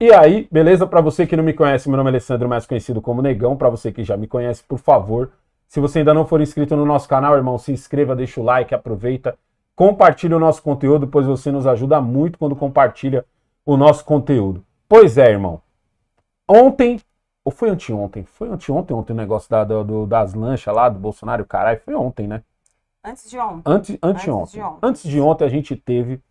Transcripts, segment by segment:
E aí, beleza? Para você que não me conhece, meu nome é Alessandro, mais conhecido como Negão. Para você que já me conhece, por favor, se você ainda não for inscrito no nosso canal, irmão, se inscreva, deixa o like, aproveita, compartilha o nosso conteúdo, pois você nos ajuda muito quando compartilha o nosso conteúdo. Pois é, irmão. Ontem, ou foi anteontem? Foi anteontem, ontem o negócio da, do, das lanchas lá do Bolsonaro, caralho, foi ontem, né? Antes de ontem. Antes, Antes de ontem. Antes de ontem a gente teve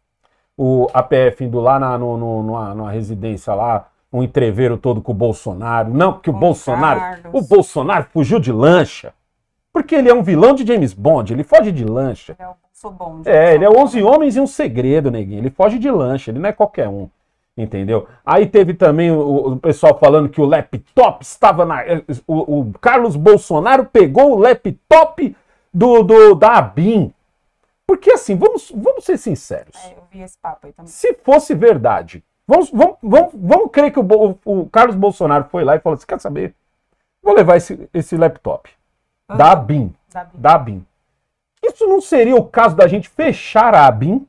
o APF indo lá na, no, no, numa, numa residência lá, um entreveiro todo com o Bolsonaro. Não, porque o Bolsonaro. Carlos. O Bolsonaro fugiu de lancha. Porque ele é um vilão de James Bond, ele foge de lancha. É, sou bom. É, ele é 11 homens e um segredo, neguinho. Ele foge de lancha, ele não é qualquer um. Entendeu? Aí teve também o, o pessoal falando que o laptop estava na. Eh, o, o Carlos Bolsonaro pegou o laptop do, do da Abin porque assim, vamos, vamos ser sinceros. É, eu vi esse papo aí também. Se fosse verdade, vamos, vamos, vamos, vamos crer que o, o Carlos Bolsonaro foi lá e falou assim: quer saber? Vou levar esse, esse laptop. Da BIM. Da BIM. Isso não seria o caso da gente fechar a BIM?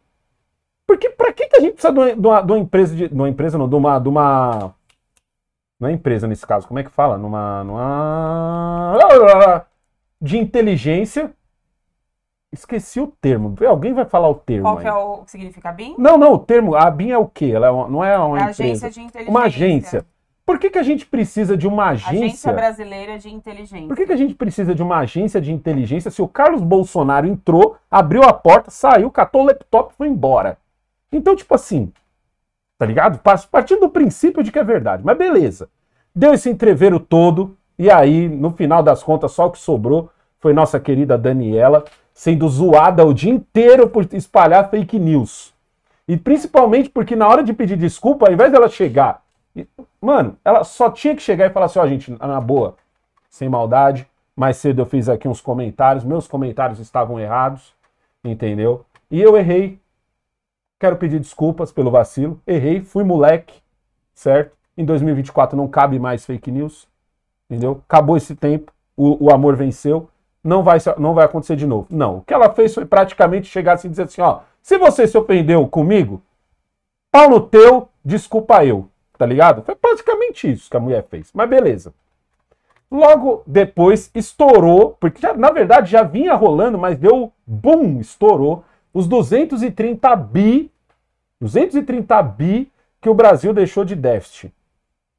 Porque para que, que a gente precisa de uma, de uma empresa, de, de, uma empresa não, de uma, de uma... Não é empresa nesse caso, como é que fala? Numa... numa de inteligência Esqueci o termo. Alguém vai falar o termo. Qual aí. que é o que significa BIM? Não, não, o termo. A BIM é o quê? Ela é uma, não é uma é empresa. agência de inteligência. Uma agência. Por que, que a gente precisa de uma agência? Agência Brasileira de Inteligência. Por que, que a gente precisa de uma agência de inteligência se o Carlos Bolsonaro entrou, abriu a porta, saiu, catou o laptop e foi embora? Então, tipo assim, tá ligado? Partindo do princípio de que é verdade. Mas beleza. Deu esse entreveiro todo, e aí, no final das contas, só o que sobrou foi nossa querida Daniela sendo zoada o dia inteiro por espalhar fake news. E principalmente porque na hora de pedir desculpa, ao invés dela chegar. Mano, ela só tinha que chegar e falar assim: ó, oh, gente, na boa, sem maldade. Mais cedo eu fiz aqui uns comentários, meus comentários estavam errados, entendeu? E eu errei. Quero pedir desculpas pelo vacilo. Errei, fui moleque, certo? Em 2024 não cabe mais fake news, entendeu? Acabou esse tempo, o, o amor venceu não vai, não vai acontecer de novo. Não. O que ela fez foi praticamente chegar assim e dizer assim: ó, se você se ofendeu comigo, pau no teu, desculpa eu. Tá ligado? Foi praticamente isso que a mulher fez. Mas beleza. Logo depois estourou, porque já, na verdade já vinha rolando, mas deu bum estourou os 230 bi, 230 bi que o Brasil deixou de déficit.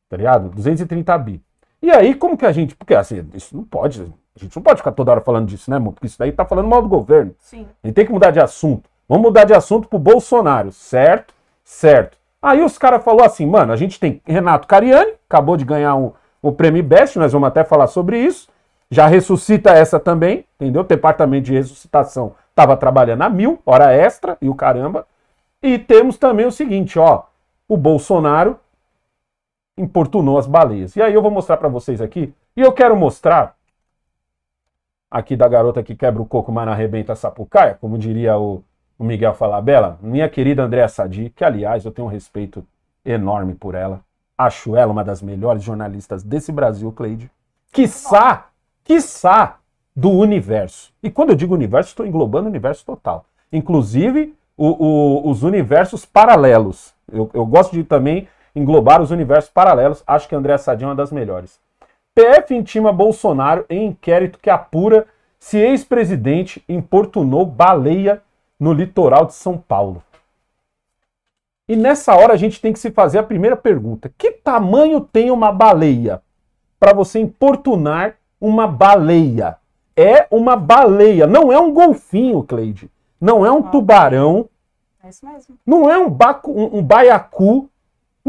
Tá ligado? 230 bi. E aí, como que a gente. Porque assim, isso não pode. A gente não pode ficar toda hora falando disso, né, Mundo? Porque isso daí tá falando mal do governo. Sim. A gente tem que mudar de assunto. Vamos mudar de assunto pro Bolsonaro, certo? Certo. Aí os caras falaram assim, mano, a gente tem Renato Cariani, acabou de ganhar o o prêmio Best, nós vamos até falar sobre isso. Já ressuscita essa também, entendeu? O departamento de ressuscitação estava trabalhando a mil, hora extra e o caramba. E temos também o seguinte, ó, o Bolsonaro importunou as baleias. E aí eu vou mostrar para vocês aqui, e eu quero mostrar aqui da garota que quebra o coco, mas não arrebenta a sapucaia, como diria o, o Miguel Falabella, minha querida Andréa Sadi, que aliás eu tenho um respeito enorme por ela, acho ela uma das melhores jornalistas desse Brasil, Cleide, quiçá, quiçá do universo. E quando eu digo universo, estou englobando o universo total. Inclusive o, o, os universos paralelos. Eu, eu gosto de também englobar os universos paralelos. Acho que Andréa Sadi é uma das melhores. PF intima Bolsonaro em inquérito que apura se ex-presidente importunou baleia no litoral de São Paulo. E nessa hora a gente tem que se fazer a primeira pergunta: que tamanho tem uma baleia para você importunar uma baleia? É uma baleia, não é um golfinho, Cleide. Não é um ah. tubarão. É isso mesmo. Não é um, baco, um, um baiacu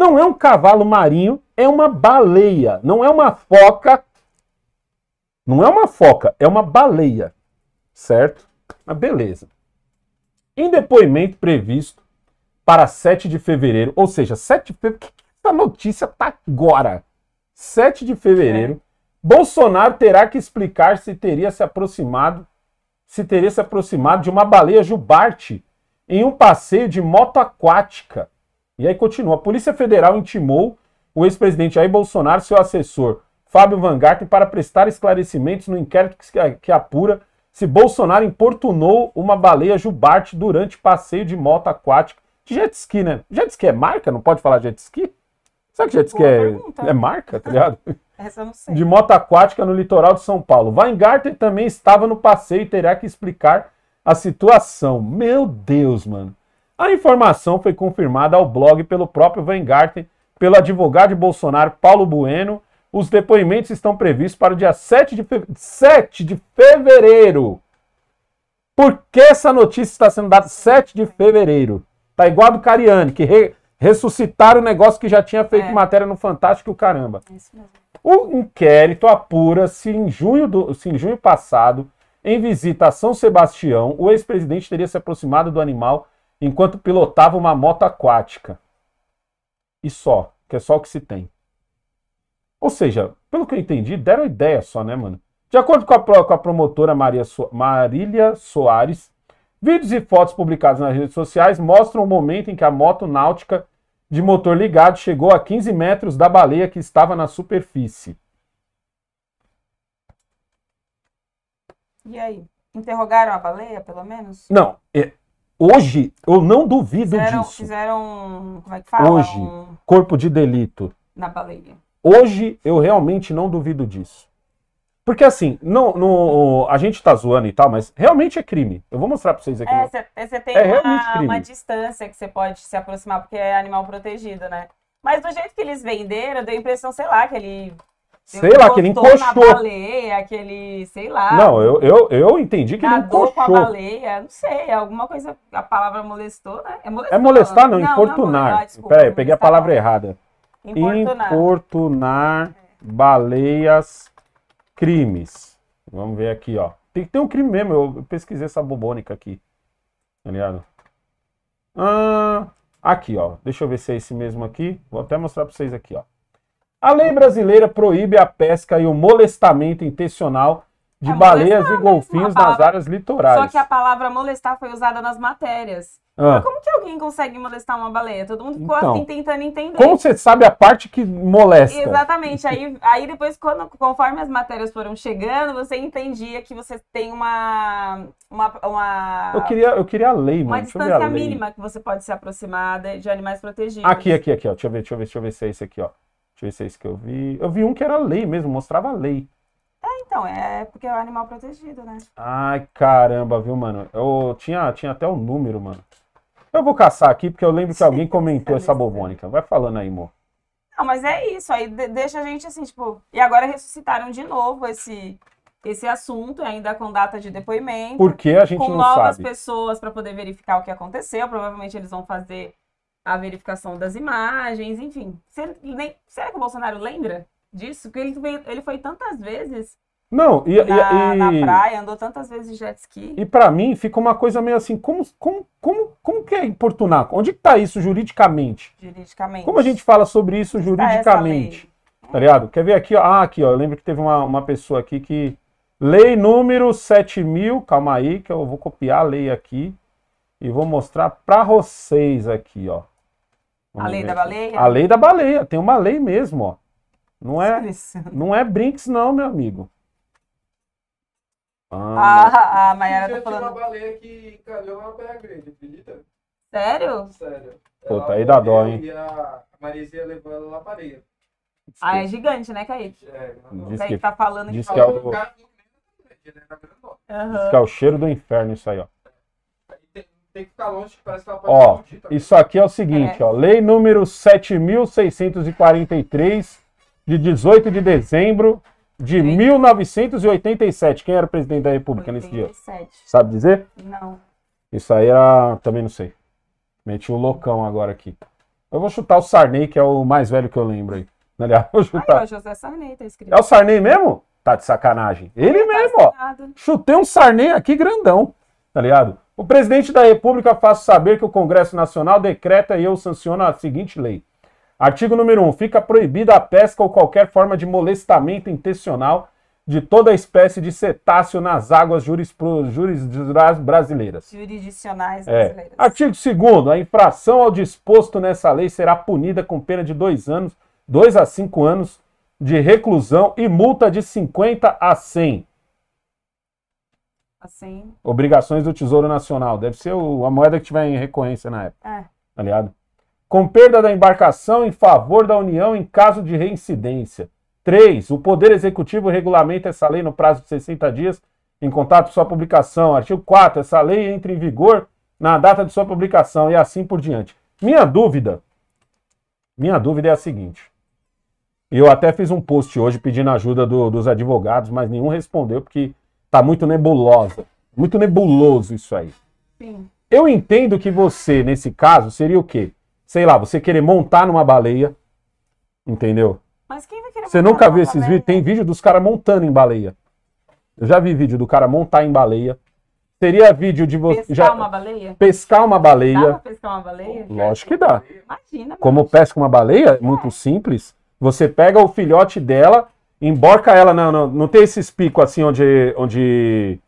não é um cavalo marinho, é uma baleia. Não é uma foca. Não é uma foca, é uma baleia. Certo? Mas beleza. Em depoimento previsto para 7 de fevereiro, ou seja, 7 de fevereiro, que essa notícia tá agora? 7 de fevereiro, é. Bolsonaro terá que explicar se teria se aproximado, se teria se aproximado de uma baleia jubarte em um passeio de moto aquática e aí continua. A Polícia Federal intimou o ex-presidente Jair Bolsonaro, seu assessor Fábio Van para prestar esclarecimentos no inquérito que, que apura se Bolsonaro importunou uma baleia jubarte durante passeio de moto aquática de jet ski, né? Jet ski é marca? Não pode falar jet ski? Será que jet ski é, é, marca, tá ligado? Essa eu não sei. De moto aquática no litoral de São Paulo. Weingarten também estava no passeio e terá que explicar a situação. Meu Deus, mano. A informação foi confirmada ao blog pelo próprio Garten, pelo advogado de Bolsonaro Paulo Bueno. Os depoimentos estão previstos para o dia 7 de, fe... 7 de fevereiro. Por que essa notícia está sendo dada 7 de fevereiro? Tá igual a do Cariani, que re... ressuscitaram o negócio que já tinha feito é. matéria no Fantástico, caramba. É o inquérito apura se em junho, do... se em junho passado, em visita a São Sebastião, o ex-presidente teria se aproximado do animal enquanto pilotava uma moto aquática. E só, que é só o que se tem. Ou seja, pelo que eu entendi, deram ideia só, né, mano? De acordo com a, com a promotora Maria so Marília Soares, vídeos e fotos publicados nas redes sociais mostram o momento em que a moto náutica de motor ligado chegou a 15 metros da baleia que estava na superfície. E aí? Interrogaram a baleia, pelo menos? Não, é, Hoje, eu não duvido fizeram, disso. Fizeram, como é que fala? Hoje, um... corpo de delito. Na baleia. Hoje, eu realmente não duvido disso. Porque assim, no, no, a gente tá zoando e tal, mas realmente é crime. Eu vou mostrar pra vocês aqui. É, você é, tem é uma, uma, distância que você pode se aproximar, porque é animal protegido, né? Mas do jeito que eles venderam, deu a impressão, sei lá, que ele Sei lá, que ele encostou. Na baleia, aquele, sei lá. Não, eu, eu, eu entendi que ele encostou. com a baleia, não sei, alguma coisa, a palavra molestou, né? É molestar, é molestar não, não, é importunar. Não, desculpa, Peraí, peguei a palavra errada. Importunar. importunar baleias crimes. Vamos ver aqui, ó. Tem que ter um crime mesmo, eu pesquisei essa bubônica aqui. Tá ligado? Ah, aqui, ó. Deixa eu ver se é esse mesmo aqui. Vou até mostrar pra vocês aqui, ó. A lei brasileira proíbe a pesca e o molestamento intencional de é baleias e né? golfinhos palavra, nas áreas litorais. Só que a palavra molestar foi usada nas matérias. Ah. Mas como que alguém consegue molestar uma baleia? Todo mundo ficou então, assim tentando entender. Como você sabe a parte que molesta? Exatamente. Aí, aí depois, quando, conforme as matérias foram chegando, você entendia que você tem uma. uma, uma eu, queria, eu queria a lei, mano. Uma distância lei. mínima que você pode se aproximar de, de, animais protegidos. Aqui, aqui, aqui, ó. Deixa eu ver, deixa eu ver, deixa eu ver se é esse aqui, ó. Deixa eu ver se é isso que eu vi. Eu vi um que era lei mesmo, mostrava lei. É, então, é porque é o animal protegido, né? Ai, caramba, viu, mano? Eu tinha, tinha até o um número, mano. Eu vou caçar aqui, porque eu lembro que alguém comentou é essa bobônica. Vai falando aí, amor. Não, mas é isso. Aí deixa a gente assim, tipo. E agora ressuscitaram de novo esse, esse assunto, ainda com data de depoimento. Porque a gente com não sabe. Com novas pessoas para poder verificar o que aconteceu. Provavelmente eles vão fazer a verificação das imagens, enfim. Será que o Bolsonaro lembra disso? Porque ele, veio, ele foi tantas vezes não, e, na, e, na praia, andou tantas vezes de jet ski. E para mim fica uma coisa meio assim, como, como, como, como que é importunar? Onde está isso juridicamente? Juridicamente. Como a gente fala sobre isso juridicamente? Tá ligado? Quer ver aqui, ó? Ah, aqui, ó. Eu lembro que teve uma, uma pessoa aqui que. Lei número 7000, calma aí, que eu vou copiar a lei aqui e vou mostrar para vocês aqui, ó. Vamos a lei da baleia? A lei da baleia, tem uma lei mesmo, ó. Não é, não é Brinks, não, meu amigo. Ah, ah a Mayara tá falando. uma baleia que caiu na Praia Grande, acredita? Sério? Sério. Pô, tá aí da dó, hein? E a Marizia levou ela na praia. Ah, é gigante, né, Kaique? É, diz Kaique que, tá falando diz que, que é o... Né, diz que é o cheiro do inferno isso aí, ó. Tem que ficar longe, que parece que ela pode ó, explodir. Também. Tá isso aqui é o seguinte, é. ó. Lei número 7643, de 18 de dezembro de Sim. 1987. Quem era o presidente da República 87. nesse dia? Sabe dizer? Não. Isso aí era. Também não sei. Meti o loucão agora aqui. Eu vou chutar o Sarney, que é o mais velho que eu lembro aí. Aliás, vou chutar. Ah, é o José Sarney, tá escrito. É o Sarney mesmo? Tá de sacanagem. Ele, Ele tá mesmo, tá ó. Chutei um Sarney aqui grandão, tá ligado? O presidente da República faz saber que o Congresso Nacional decreta e eu sanciono a seguinte lei. Artigo número 1. Fica proibida a pesca ou qualquer forma de molestamento intencional de toda espécie de cetáceo nas águas juris, brasileiras. Jurisdicionais é. brasileiras. É. Artigo 2 A infração ao disposto nessa lei será punida com pena de dois anos, dois a cinco anos de reclusão e multa de 50 a 100 Assim. Obrigações do Tesouro Nacional. Deve ser o, a moeda que tiver em recorrência na época. É. Aliado. Tá com perda da embarcação em favor da União em caso de reincidência. 3. O Poder Executivo regulamenta essa lei no prazo de 60 dias em contato com sua publicação. Artigo 4. Essa lei entra em vigor na data de sua publicação e assim por diante. Minha dúvida, minha dúvida é a seguinte. Eu até fiz um post hoje pedindo ajuda do, dos advogados, mas nenhum respondeu, porque Tá muito nebulosa. Muito nebuloso isso aí. Sim. Eu entendo que você, nesse caso, seria o quê? Sei lá, você querer montar numa baleia, entendeu? Mas quem vai querer Você nunca viu esses vídeos? Tem vídeo dos caras montando em baleia. Eu já vi vídeo do cara montar em baleia. Seria vídeo de você. Pescar já... uma baleia? Pescar uma baleia. Dá pra pescar uma baleia? Lógico que dá. Imagina. Como pesca uma baleia, é muito simples. Você pega o filhote dela emborca ela, não, não, não tem esses picos assim onde, onde,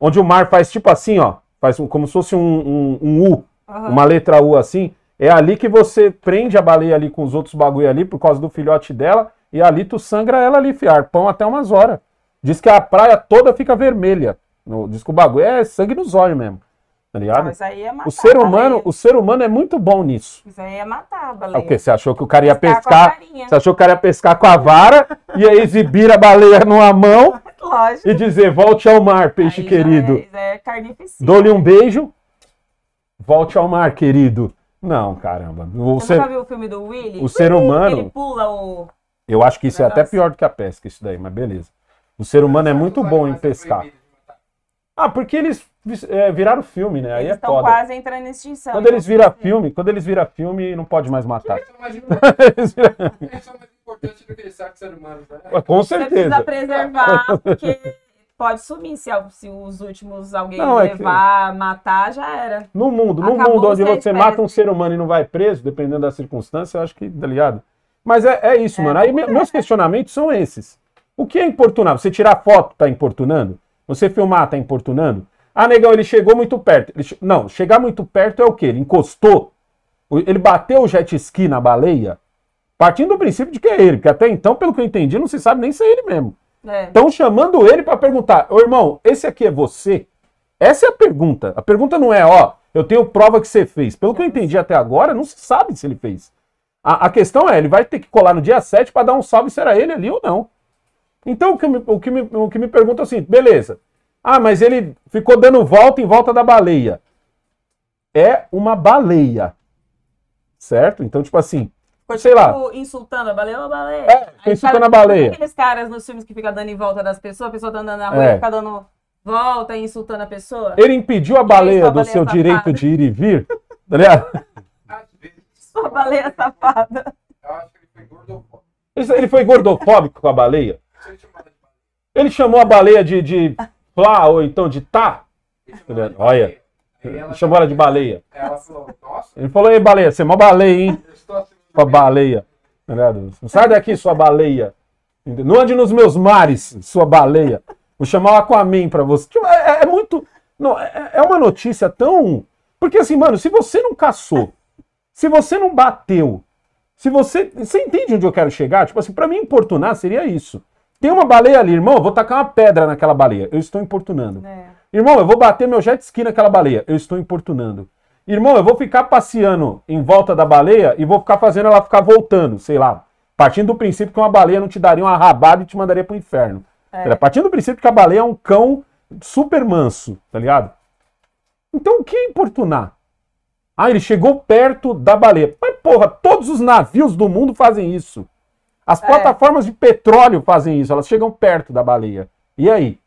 onde o mar faz tipo assim, ó, faz um, como se fosse um, um, um U, uhum. uma letra U assim. É ali que você prende a baleia ali com os outros bagulho ali por causa do filhote dela e ali tu sangra ela ali, fiar pão até umas horas. Diz que a praia toda fica vermelha. No, diz que o bagulho é sangue nos olhos mesmo. Tá ligado? Não, aí é matar, o ser humano, o ser humano é muito bom nisso. Isso aí é matar, baleia. É o que Você achou que o cara ia pescar? você achou que o cara ia pescar com a vara e ia exibir a baleia numa mão? Lógico. E dizer: "Volte ao mar, peixe aí querido". É, é carnificina. Dou-lhe um beijo. Volte ao mar, querido. Não, caramba. O você ser... nunca viu o filme do Willy? O ser humano. Ele pula o Eu acho que isso é até pior do que a pesca isso daí, mas beleza. O ser humano é muito bom em pescar. Ah, porque eles é, viraram filme, né? Eles Aí é estão foda. quase entrando em extinção. Quando eles então. viram filme, quando eles viram filme, não pode mais matar. Eles são mais importantes do que né? Ah, com certeza. Você precisa preservar, porque pode sumir se, se os últimos alguém não, levar, é que... matar, já era. No mundo, no Acabou mundo onde você mata um ser humano e não vai preso, dependendo da circunstância, eu acho que, tá ligado? Mas é, é isso, é, mano. Aí meus questionamentos são esses. O que é importunar? Você tirar foto, tá importunando? Você filmar, tá importunando? Ah, negão, ele chegou muito perto. Che... Não, chegar muito perto é o quê? Ele encostou. Ele bateu o jet ski na baleia. Partindo do princípio de que é ele, porque até então, pelo que eu entendi, não se sabe nem se é ele mesmo. É. Estão é. chamando ele para perguntar: Ô irmão, esse aqui é você? Essa é a pergunta. A pergunta não é: Ó, eu tenho prova que você fez. Pelo que eu entendi até agora, não se sabe se ele fez. A, a questão é: ele vai ter que colar no dia 7 para dar um salve se era ele ali ou não. Então o que, me, o, que me, o que me pergunta assim, beleza. Ah, mas ele ficou dando volta em volta da baleia. É uma baleia. Certo? Então, tipo assim, sei lá. Tipo, insultando a baleia, ô baleia. É, insultando cara, a baleia. Aqueles caras nos filmes que ficam dando em volta das pessoas, a pessoa tá andando na rua é. e fica dando volta e insultando a pessoa. Ele impediu a baleia, do, a baleia seu safada. direito de ir e vir, tá ligado? Sua baleia safada. Eu acho que ele foi gordofóbico. Ele foi gordofóbico com a baleia? Ele chamou a baleia de, de plá ou então de tá? Ele Olha. Ele chamou ela de baleia. Ela falou, nossa. Ele falou, ei, baleia, você é uma baleia, hein? Assim sua baleia. Sai daqui, sua baleia. Não ande nos meus mares, sua baleia. Vou chamar o Aquaman pra você. Tipo, é, é muito. Não, é, é uma notícia tão. Porque assim, mano, se você não caçou, se você não bateu, se você. Você entende onde eu quero chegar? Tipo assim, pra mim importunar seria isso. Tem uma baleia ali, irmão, vou tacar uma pedra naquela baleia. Eu estou importunando. É. Irmão, eu vou bater meu jet ski naquela baleia. Eu estou importunando. Irmão, eu vou ficar passeando em volta da baleia e vou ficar fazendo ela ficar voltando, sei lá. Partindo do princípio que uma baleia não te daria uma rabada e te mandaria pro inferno. É. Partindo do princípio que a baleia é um cão super manso, tá ligado? Então o que é importunar? Ah, ele chegou perto da baleia. Mas porra, todos os navios do mundo fazem isso. As é. plataformas de petróleo fazem isso, elas chegam perto da baleia. E aí?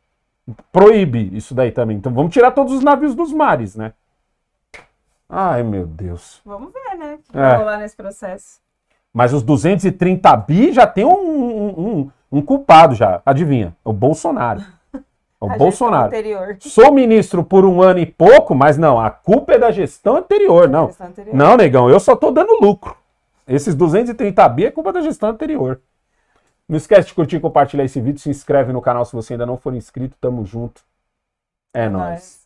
Proíbe isso daí também. Então vamos tirar todos os navios dos mares, né? Ai, meu Deus. Vamos ver, né? O que é. vai rolar nesse processo. Mas os 230 bi já tem um, um, um, um culpado já. Adivinha? O Bolsonaro. O Bolsonaro. Sou ministro por um ano e pouco, mas não, a culpa é da gestão anterior, não. Gestão anterior. Não, negão, eu só tô dando lucro. Esses 230B é culpa da gestão anterior. Não esquece de curtir, compartilhar esse vídeo, se inscreve no canal se você ainda não for inscrito. Tamo junto. É, é nóis. nóis.